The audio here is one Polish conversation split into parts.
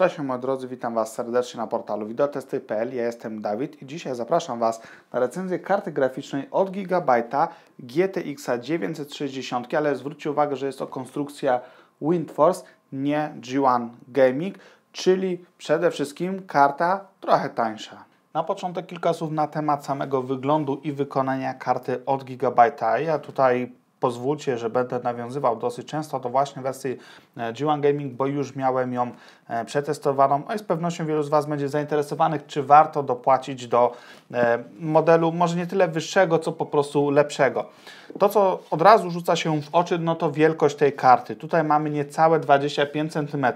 Cześć moi drodzy, witam Was serdecznie na portalu VideoTest.pl. Ja jestem Dawid i dzisiaj zapraszam Was na recenzję karty graficznej od Gigabyte'a GTX 960, ale zwróćcie uwagę, że jest to konstrukcja Windforce, nie G1 Gaming, czyli przede wszystkim karta trochę tańsza. Na początek kilka słów na temat samego wyglądu i wykonania karty od Gigabyte'a. Ja tutaj pozwólcie, że będę nawiązywał dosyć często, to właśnie wersji e, G1 Gaming, bo już miałem ją e, przetestowaną, no i z pewnością wielu z Was będzie zainteresowanych, czy warto dopłacić do e, modelu może nie tyle wyższego, co po prostu lepszego. To, co od razu rzuca się w oczy, no to wielkość tej karty. Tutaj mamy niecałe 25 cm,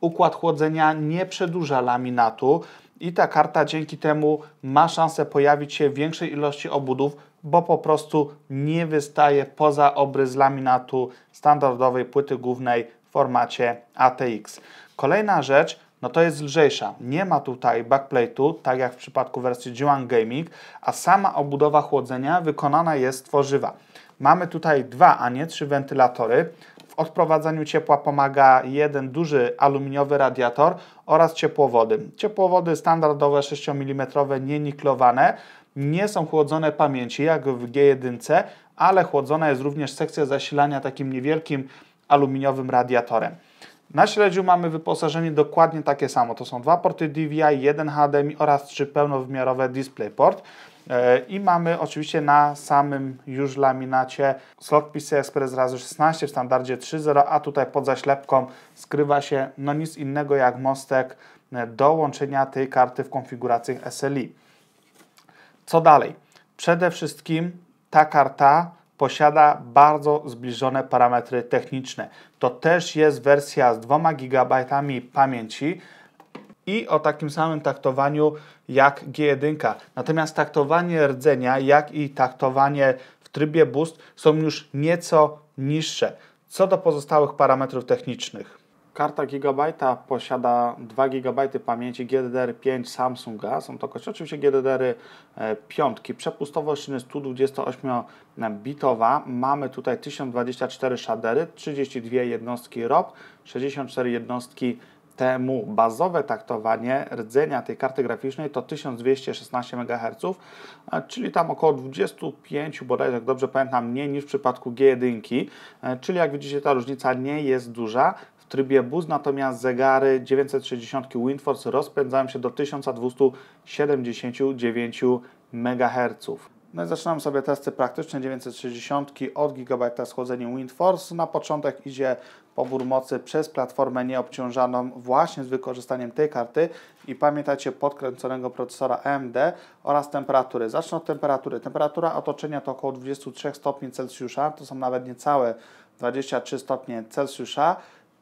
układ chłodzenia nie przedłuża laminatu i ta karta dzięki temu ma szansę pojawić się w większej ilości obudów bo po prostu nie wystaje poza obrys laminatu standardowej płyty głównej w formacie ATX. Kolejna rzecz, no to jest lżejsza. Nie ma tutaj backplate'u, tak jak w przypadku wersji Juan Gaming, a sama obudowa chłodzenia wykonana jest z tworzywa. Mamy tutaj dwa, a nie trzy wentylatory. W odprowadzaniu ciepła pomaga jeden duży aluminiowy radiator oraz ciepłowody. Ciepłowody standardowe 6 mm, nieniklowane nie są chłodzone pamięci, jak w G1, ale chłodzona jest również sekcja zasilania takim niewielkim aluminiowym radiatorem. Na śledziu mamy wyposażenie dokładnie takie samo. To są dwa porty DVI, jeden HDMI oraz trzy pełnowymiarowe DisplayPort. E, I mamy oczywiście na samym już laminacie slot PCI Express razy 16 w standardzie 3.0, a tutaj pod zaślepką skrywa się no nic innego jak mostek e, do łączenia tej karty w konfiguracjach SLI. Co dalej? Przede wszystkim ta karta posiada bardzo zbliżone parametry techniczne. To też jest wersja z 2 GB pamięci i o takim samym taktowaniu jak G1. Natomiast taktowanie rdzenia, jak i taktowanie w trybie boost są już nieco niższe. Co do pozostałych parametrów technicznych. Karta Gigabajta posiada 2 GB pamięci GDDR5 Samsunga. Są to oczywiście GDDR5. E, Przepustowość szyny 128-bitowa. Mamy tutaj 1024 shadery, 32 jednostki ROP, 64 jednostki temu bazowe taktowanie rdzenia tej karty graficznej to 1216 MHz, czyli tam około 25, bodajże jak dobrze pamiętam, mniej niż w przypadku G1, e, czyli jak widzicie ta różnica nie jest duża, w trybie BUS natomiast zegary 960 WindForce rozpędzają się do 1279 MHz. No i zaczynam sobie testy praktyczne 960 od z schłodzenia WindForce. Na początek idzie pobór mocy przez platformę nieobciążaną właśnie z wykorzystaniem tej karty i pamiętajcie podkręconego procesora AMD oraz temperatury. Zacznę od temperatury. Temperatura otoczenia to około 23 stopni Celsjusza, to są nawet niecałe 23 stopnie Celsjusza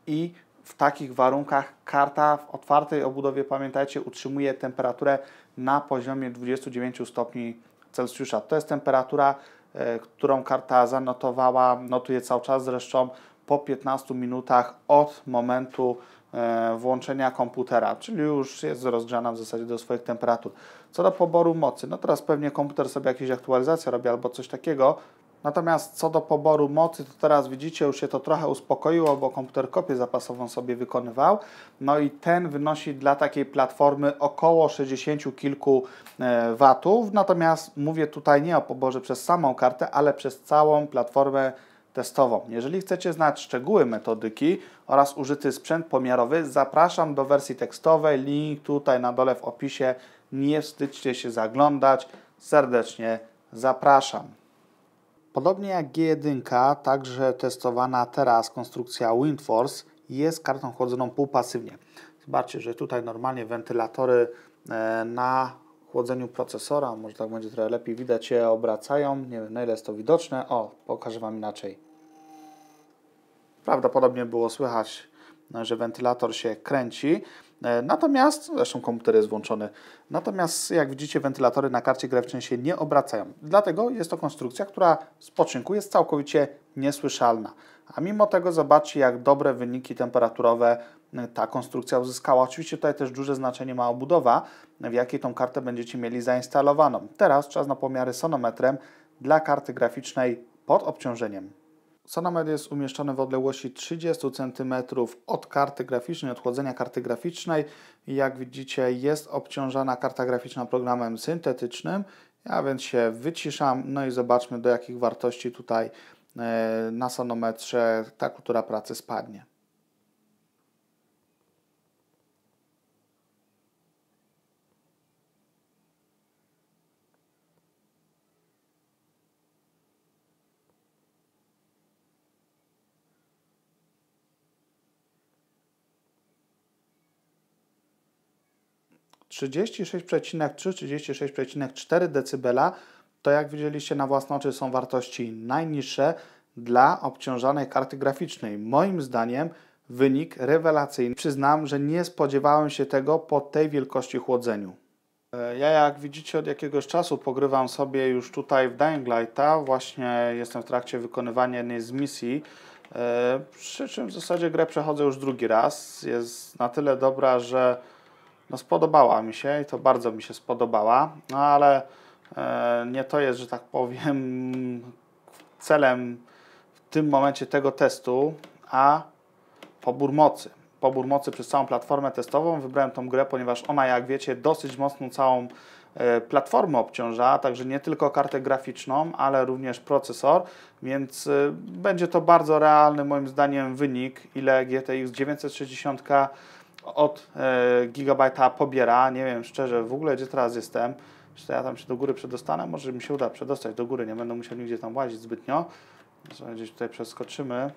i w takich warunkach karta w otwartej obudowie, pamiętajcie, utrzymuje temperaturę na poziomie 29 stopni Celsjusza. To jest temperatura, e, którą karta zanotowała, notuje cały czas zresztą po 15 minutach od momentu e, włączenia komputera, czyli już jest rozgrzana w zasadzie do swoich temperatur. Co do poboru mocy, no teraz pewnie komputer sobie jakieś aktualizacje robi albo coś takiego, Natomiast co do poboru mocy, to teraz widzicie, już się to trochę uspokoiło, bo komputer kopię zapasową sobie wykonywał. No i ten wynosi dla takiej platformy około 60 kilku e, watów. Natomiast mówię tutaj nie o poborze przez samą kartę, ale przez całą platformę testową. Jeżeli chcecie znać szczegóły metodyki oraz użyty sprzęt pomiarowy, zapraszam do wersji tekstowej. Link tutaj na dole w opisie. Nie wstydźcie się zaglądać. Serdecznie zapraszam. Podobnie jak G1, także testowana teraz konstrukcja Windforce jest kartą chłodzoną półpasywnie. Zobaczcie, że tutaj normalnie wentylatory e, na chłodzeniu procesora, może tak będzie trochę lepiej widać, je obracają. Nie wiem na ile jest to widoczne. O, pokażę Wam inaczej. Prawdopodobnie było słychać, no, że wentylator się kręci. E, natomiast, zresztą komputer jest włączony, natomiast jak widzicie wentylatory na karcie graficznej się nie obracają. Dlatego jest to konstrukcja, która z poczynku jest całkowicie niesłyszalna. A mimo tego zobaczcie jak dobre wyniki temperaturowe e, ta konstrukcja uzyskała. Oczywiście tutaj też duże znaczenie ma obudowa, w jakiej tą kartę będziecie mieli zainstalowaną. Teraz czas na pomiary sonometrem dla karty graficznej pod obciążeniem. Sonometr jest umieszczony w odległości 30 cm od karty graficznej, od chłodzenia karty graficznej. Jak widzicie jest obciążana karta graficzna programem syntetycznym, a więc się wyciszam, no i zobaczmy do jakich wartości tutaj e, na sonometrze ta kultura pracy spadnie. 36,3-36,4 dB to jak widzieliście na własne oczy są wartości najniższe dla obciążanej karty graficznej. Moim zdaniem wynik rewelacyjny. Przyznam, że nie spodziewałem się tego po tej wielkości chłodzeniu. E, ja jak widzicie od jakiegoś czasu pogrywam sobie już tutaj w Dying Lighta. Właśnie jestem w trakcie wykonywania jednej z misji. E, przy czym w zasadzie grę przechodzę już drugi raz. Jest na tyle dobra, że no spodobała mi się i to bardzo mi się spodobała, no ale e, nie to jest, że tak powiem, celem w tym momencie tego testu, a pobór mocy. Pobór mocy przez całą platformę testową. Wybrałem tą grę, ponieważ ona, jak wiecie, dosyć mocno całą e, platformę obciąża, także nie tylko kartę graficzną, ale również procesor, więc e, będzie to bardzo realny moim zdaniem wynik, ile GTX 960 od e, gigabajta pobiera, nie wiem szczerze w ogóle, gdzie teraz jestem, czy to ja tam się do góry przedostanę, może mi się uda przedostać do góry, nie będę musiał nigdzie tam łazić zbytnio. Może gdzieś tutaj przeskoczymy.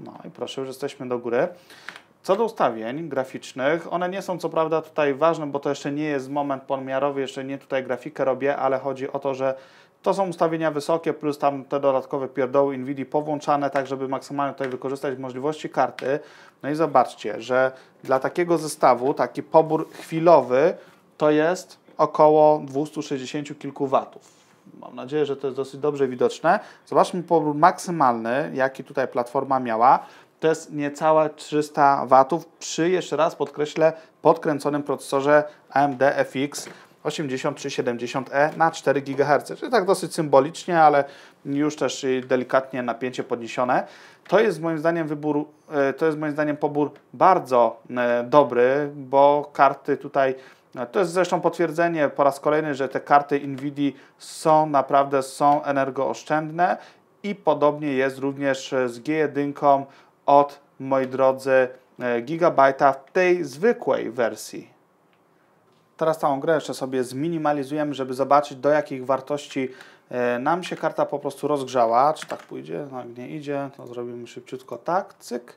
No i proszę, już jesteśmy do góry. Co do ustawień graficznych, one nie są co prawda tutaj ważne, bo to jeszcze nie jest moment pomiarowy, jeszcze nie tutaj grafikę robię, ale chodzi o to, że to są ustawienia wysokie, plus tam te dodatkowe pierdoły NVIDIA powłączane, tak żeby maksymalnie tutaj wykorzystać możliwości karty. No i zobaczcie, że dla takiego zestawu taki pobór chwilowy to jest około 260 kilku watów. Mam nadzieję, że to jest dosyć dobrze widoczne. Zobaczmy pobór maksymalny, jaki tutaj platforma miała. To jest niecałe 300 watów przy, jeszcze raz podkreślę, podkręconym procesorze AMD FX 8370E na 4 GHz, czyli tak dosyć symbolicznie, ale już też delikatnie napięcie podniesione. To jest moim zdaniem wybór, e, to jest moim zdaniem pobór bardzo e, dobry, bo karty tutaj e, to jest zresztą potwierdzenie po raz kolejny, że te karty Nvidia są naprawdę są energooszczędne i podobnie jest również z G1 od moi drodzy Gigabyte'a w tej zwykłej wersji. Teraz całą grę jeszcze sobie zminimalizujemy, żeby zobaczyć do jakich wartości e, nam się karta po prostu rozgrzała. Czy tak pójdzie? No jak nie idzie, to zrobimy szybciutko tak, cyk.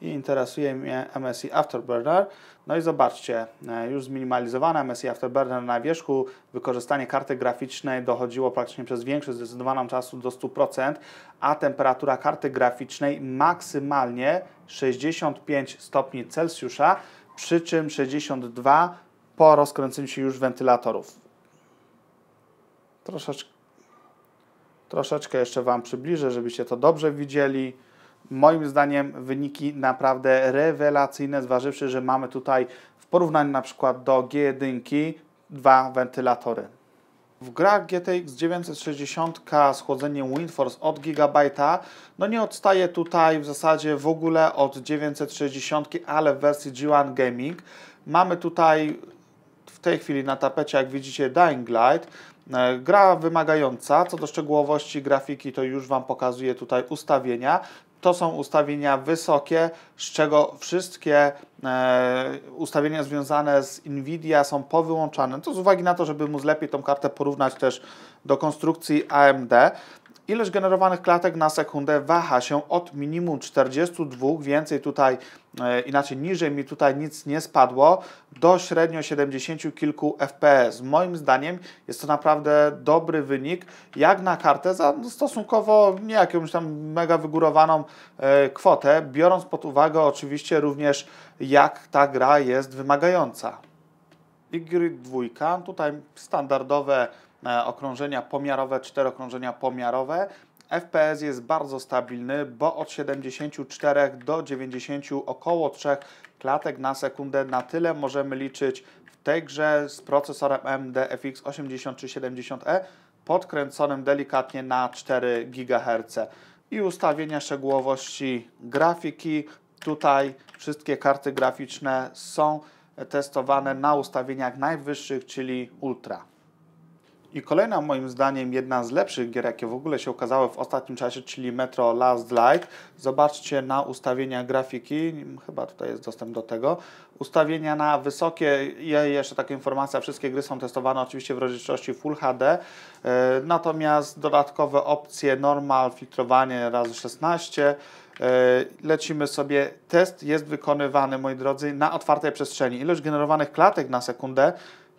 I interesuje mnie MSI Afterburner. No i zobaczcie, e, już zminimalizowane MSI Afterburner na wierzchu. Wykorzystanie karty graficznej dochodziło praktycznie przez większość zdecydowaną czasu do 100%, a temperatura karty graficznej maksymalnie 65 stopni Celsjusza, przy czym 62 po rozkręceniu się już wentylatorów. Troszeczkę, troszeczkę jeszcze Wam przybliżę, żebyście to dobrze widzieli. Moim zdaniem wyniki naprawdę rewelacyjne, zważywszy, że mamy tutaj w porównaniu na przykład do G1 dwa wentylatory. W grach GTX 960 z chłodzeniem Windforce od Gigabyte'a no nie odstaje tutaj w zasadzie w ogóle od 960, ale w wersji G1 Gaming. Mamy tutaj tej chwili na tapecie, jak widzicie, Dying Light. E, gra wymagająca, co do szczegółowości grafiki, to już Wam pokazuję tutaj ustawienia. To są ustawienia wysokie, z czego wszystkie e, ustawienia związane z Nvidia są powyłączane. To z uwagi na to, żeby móc lepiej tą kartę porównać też do konstrukcji AMD. Ilość generowanych klatek na sekundę waha się od minimum 42, więcej tutaj, e, inaczej niżej mi tutaj nic nie spadło, do średnio 70 kilku FPS. Moim zdaniem jest to naprawdę dobry wynik, jak na kartę za stosunkowo nie jakąś tam mega wygórowaną e, kwotę, biorąc pod uwagę oczywiście również jak ta gra jest wymagająca. Y2, tutaj standardowe E, okrążenia pomiarowe, cztery okrążenia pomiarowe. FPS jest bardzo stabilny, bo od 74 do 90 około 3 klatek na sekundę na tyle możemy liczyć w tej grze z procesorem AMD FX 8370E podkręconym delikatnie na 4 GHz. I ustawienia szczegółowości grafiki. Tutaj wszystkie karty graficzne są testowane na ustawieniach najwyższych, czyli Ultra. I kolejna moim zdaniem jedna z lepszych gier, jakie w ogóle się ukazały w ostatnim czasie, czyli Metro Last Light. Zobaczcie na ustawienia grafiki, chyba tutaj jest dostęp do tego. Ustawienia na wysokie, jeszcze taka informacja, wszystkie gry są testowane oczywiście w rozdzielczości Full HD, e, natomiast dodatkowe opcje normal, filtrowanie razy 16, e, lecimy sobie. Test jest wykonywany, moi drodzy, na otwartej przestrzeni. Ilość generowanych klatek na sekundę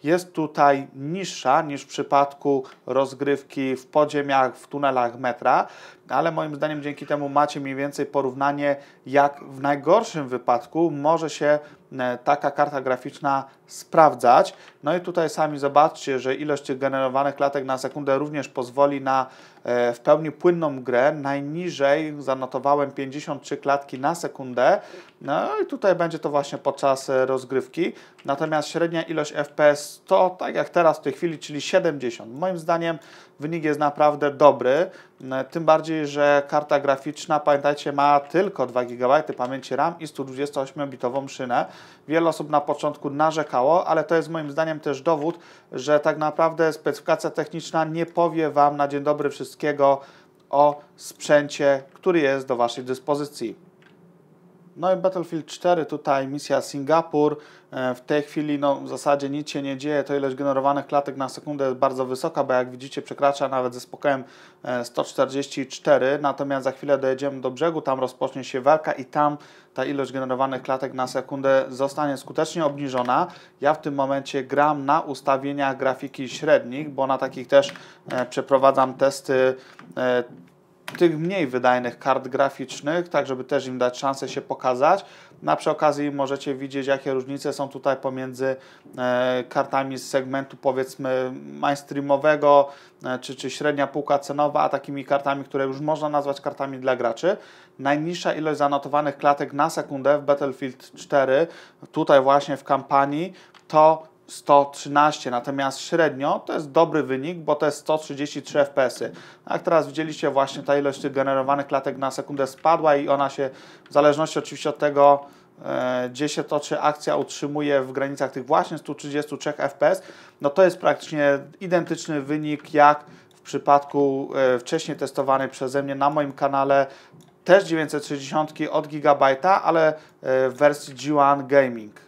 jest tutaj niższa niż w przypadku rozgrywki w podziemiach, w tunelach metra, ale moim zdaniem dzięki temu macie mniej więcej porównanie, jak w najgorszym wypadku może się e, taka karta graficzna sprawdzać. No i tutaj sami zobaczcie, że ilość tych generowanych klatek na sekundę również pozwoli na e, w pełni płynną grę. Najniżej zanotowałem 53 klatki na sekundę. No i tutaj będzie to właśnie podczas e, rozgrywki. Natomiast średnia ilość FPS to tak jak teraz w tej chwili, czyli 70. Moim zdaniem Wynik jest naprawdę dobry, e, tym bardziej, że karta graficzna, pamiętajcie, ma tylko 2 GB pamięci RAM i 128-bitową szynę. Wiele osób na początku narzekało, ale to jest moim zdaniem też dowód, że tak naprawdę specyfikacja techniczna nie powie Wam na dzień dobry wszystkiego o sprzęcie, który jest do Waszej dyspozycji. No i Battlefield 4 tutaj, misja Singapur. E, w tej chwili no, w zasadzie nic się nie dzieje, to ilość generowanych klatek na sekundę jest bardzo wysoka, bo jak widzicie przekracza nawet ze spokojem 144, e, natomiast za chwilę dojedziemy do brzegu, tam rozpocznie się walka i tam ta ilość generowanych klatek na sekundę zostanie skutecznie obniżona. Ja w tym momencie gram na ustawieniach grafiki średnich, bo na takich też e, przeprowadzam testy tych mniej wydajnych kart graficznych, tak żeby też im dać szansę się pokazać. Na przy okazji możecie widzieć, jakie różnice są tutaj pomiędzy e, kartami z segmentu powiedzmy mainstreamowego, e, czy, czy średnia półka cenowa, a takimi kartami, które już można nazwać kartami dla graczy. Najniższa ilość zanotowanych klatek na sekundę w Battlefield 4, tutaj właśnie w kampanii, to 113, natomiast średnio to jest dobry wynik, bo to jest 133 fps Jak teraz widzieliście, właśnie ta ilość tych generowanych klatek na sekundę spadła i ona się, w zależności oczywiście od tego, e, gdzie się toczy akcja, utrzymuje w granicach tych właśnie 133 FPS, no to jest praktycznie identyczny wynik jak w przypadku e, wcześniej testowanej przeze mnie na moim kanale też 960 od Gigabyte'a, ale e, w wersji G1 Gaming.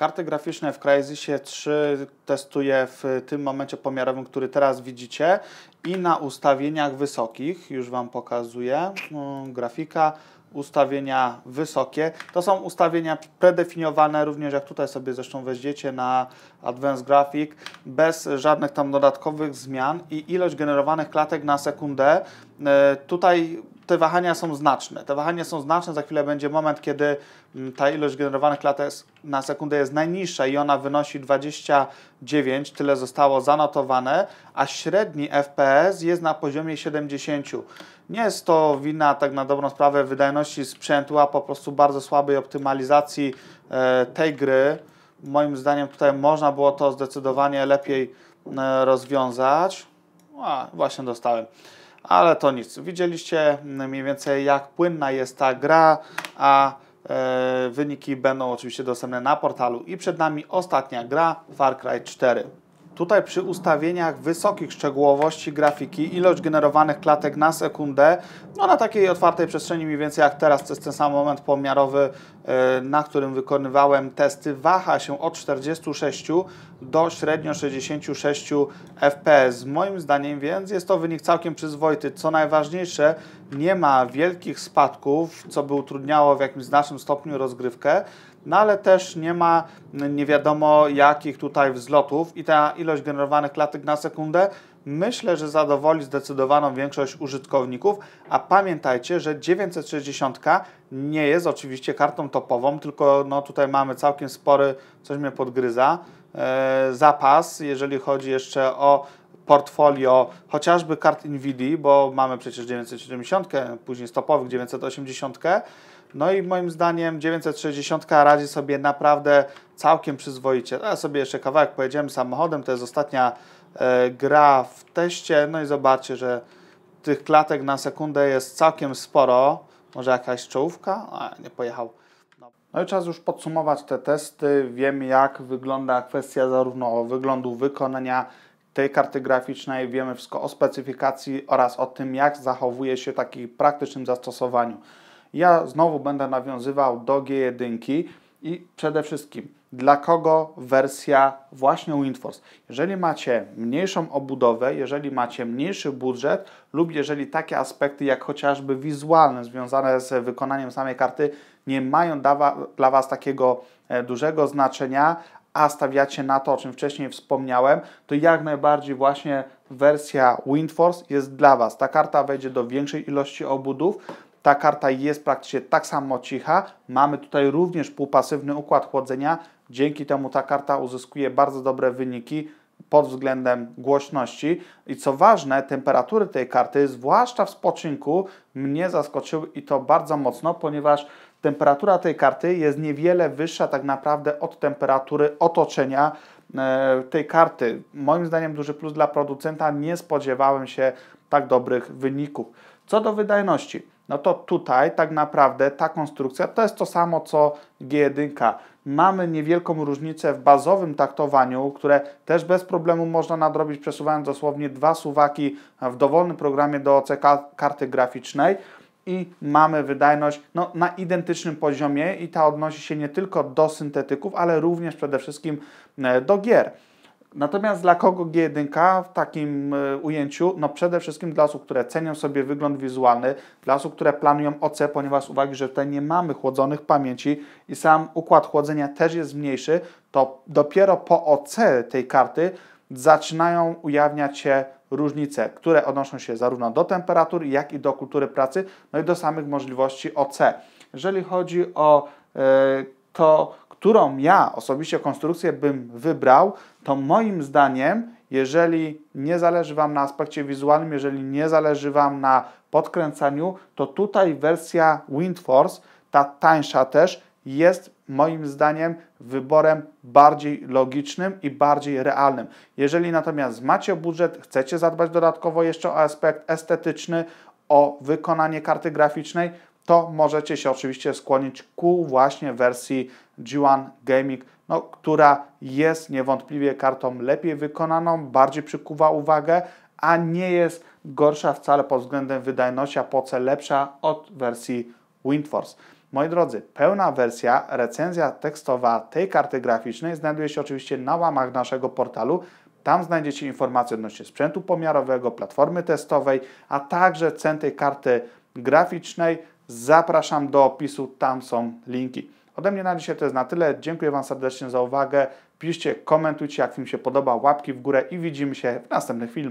Karty graficzne w Crysisie 3 testuję w tym momencie pomiarowym, który teraz widzicie i na ustawieniach wysokich, już Wam pokazuję, no, grafika, ustawienia wysokie. To są ustawienia predefiniowane również, jak tutaj sobie zresztą weździecie na Advanced Graphic, bez żadnych tam dodatkowych zmian i ilość generowanych klatek na sekundę. E, tutaj te wahania są znaczne. Te wahania są znaczne, za chwilę będzie moment, kiedy mm, ta ilość generowanych klatek na sekundę jest najniższa i ona wynosi 29, tyle zostało zanotowane, a średni FPS jest na poziomie 70. Nie jest to wina tak na dobrą sprawę wydajności sprzętu, a po prostu bardzo słabej optymalizacji e, tej gry. Moim zdaniem tutaj można było to zdecydowanie lepiej e, rozwiązać. A, właśnie dostałem ale to nic. Widzieliście mniej więcej jak płynna jest ta gra, a e, wyniki będą oczywiście dostępne na portalu. I przed nami ostatnia gra, Far Cry 4. Tutaj przy ustawieniach wysokich szczegółowości grafiki ilość generowanych klatek na sekundę, no na takiej otwartej przestrzeni mniej więcej jak teraz, to jest ten sam moment pomiarowy, e, na którym wykonywałem testy, waha się od 46 do średnio 66 fps. Moim zdaniem więc jest to wynik całkiem przyzwoity. Co najważniejsze, nie ma wielkich spadków, co by utrudniało w jakimś znacznym stopniu rozgrywkę no ale też nie ma nie wiadomo jakich tutaj wzlotów i ta ilość generowanych klatek na sekundę myślę, że zadowoli zdecydowaną większość użytkowników, a pamiętajcie, że 960 nie jest oczywiście kartą topową, tylko no tutaj mamy całkiem spory, coś mnie podgryza, e, zapas, jeżeli chodzi jeszcze o portfolio chociażby kart Nvidia, bo mamy przecież 970, później stopowych 980. No i moim zdaniem 960 radzi sobie naprawdę całkiem przyzwoicie. No ja sobie jeszcze kawałek pojedziemy samochodem, to jest ostatnia e, gra w teście, no i zobaczcie, że tych klatek na sekundę jest całkiem sporo. Może jakaś czołówka? A, nie pojechał. No, no i czas już podsumować te testy. Wiem, jak wygląda kwestia zarówno wyglądu wykonania, tej karty graficznej, wiemy wszystko o specyfikacji oraz o tym, jak zachowuje się taki praktycznym zastosowaniu. Ja znowu będę nawiązywał do G1 i przede wszystkim dla kogo wersja właśnie WindForce. Jeżeli macie mniejszą obudowę, jeżeli macie mniejszy budżet lub jeżeli takie aspekty jak chociażby wizualne związane z wykonaniem samej karty nie mają dla Was takiego e, dużego znaczenia, a stawiacie na to, o czym wcześniej wspomniałem, to jak najbardziej właśnie wersja Windforce jest dla Was. Ta karta wejdzie do większej ilości obudów, ta karta jest praktycznie tak samo cicha. Mamy tutaj również półpasywny układ chłodzenia. Dzięki temu ta karta uzyskuje bardzo dobre wyniki pod względem głośności. I co ważne, temperatury tej karty, zwłaszcza w spoczynku, mnie zaskoczyły i to bardzo mocno, ponieważ Temperatura tej karty jest niewiele wyższa tak naprawdę od temperatury otoczenia e, tej karty. Moim zdaniem duży plus dla producenta, nie spodziewałem się tak dobrych wyników. Co do wydajności, no to tutaj tak naprawdę ta konstrukcja to jest to samo co G1. Mamy niewielką różnicę w bazowym taktowaniu, które też bez problemu można nadrobić, przesuwając dosłownie dwa suwaki w dowolnym programie do OC karty graficznej i mamy wydajność no, na identycznym poziomie i ta odnosi się nie tylko do syntetyków, ale również przede wszystkim e, do gier. Natomiast dla kogo G1 w takim e, ujęciu? No przede wszystkim dla osób, które cenią sobie wygląd wizualny, dla osób, które planują OC, ponieważ z uwagi, że tutaj nie mamy chłodzonych pamięci i sam układ chłodzenia też jest mniejszy, to dopiero po OC tej karty zaczynają ujawniać się różnice, które odnoszą się zarówno do temperatur, jak i do kultury pracy, no i do samych możliwości OC. Jeżeli chodzi o e, to, którą ja osobiście konstrukcję bym wybrał, to moim zdaniem, jeżeli nie zależy Wam na aspekcie wizualnym, jeżeli nie zależy Wam na podkręcaniu, to tutaj wersja Windforce, ta tańsza też, jest moim zdaniem wyborem bardziej logicznym i bardziej realnym. Jeżeli natomiast macie budżet, chcecie zadbać dodatkowo jeszcze o aspekt estetyczny, o wykonanie karty graficznej, to możecie się oczywiście skłonić ku właśnie wersji G1 Gaming, no, która jest niewątpliwie kartą lepiej wykonaną, bardziej przykuwa uwagę, a nie jest gorsza wcale pod względem wydajności, a po co lepsza od wersji Windforce. Moi drodzy, pełna wersja, recenzja tekstowa tej karty graficznej znajduje się oczywiście na łamach naszego portalu. Tam znajdziecie informacje odnośnie sprzętu pomiarowego, platformy testowej, a także cen tej karty graficznej. Zapraszam do opisu, tam są linki. Ode mnie na dzisiaj to jest na tyle. Dziękuję Wam serdecznie za uwagę. Piszcie, komentujcie, jak film się podoba, łapki w górę i widzimy się w następnych filmach.